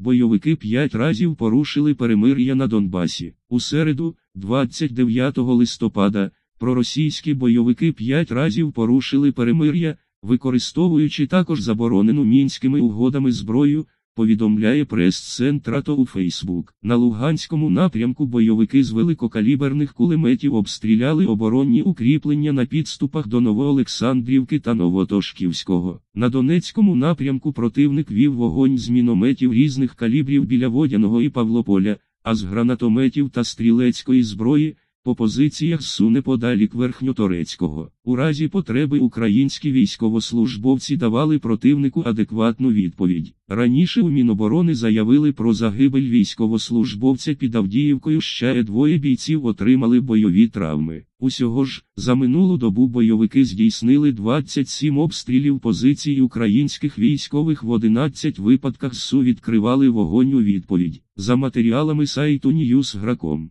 Бойовики п'ять разів порушили перемир'я на Донбасі. У середу, 29 листопада, проросійські бойовики п'ять разів порушили перемир'я, використовуючи також заборонену мінськими угодами зброю повідомляє прес-центр АТО у Фейсбук. На Луганському напрямку бойовики з великокаліберних кулеметів обстріляли оборонні укріплення на підступах до Новоолександрівки та Новотошківського. На Донецькому напрямку противник вів вогонь з мінометів різних калібрів біля водяного і Павлополя, а з гранатометів та стрілецької зброї по позиціях суне подалік верхньоторецького. У разі потреби українські військовослужбовці давали противнику адекватну відповідь. Раніше у Міноборони заявили про загибель військовослужбовця під Авдіївкою ще двоє бійців отримали бойові травми. Усього ж, за минулу добу бойовики здійснили 27 обстрілів позицій українських військових в 11 випадках СУ відкривали вогонь у відповідь. За матеріалами сайту Ньюсграком.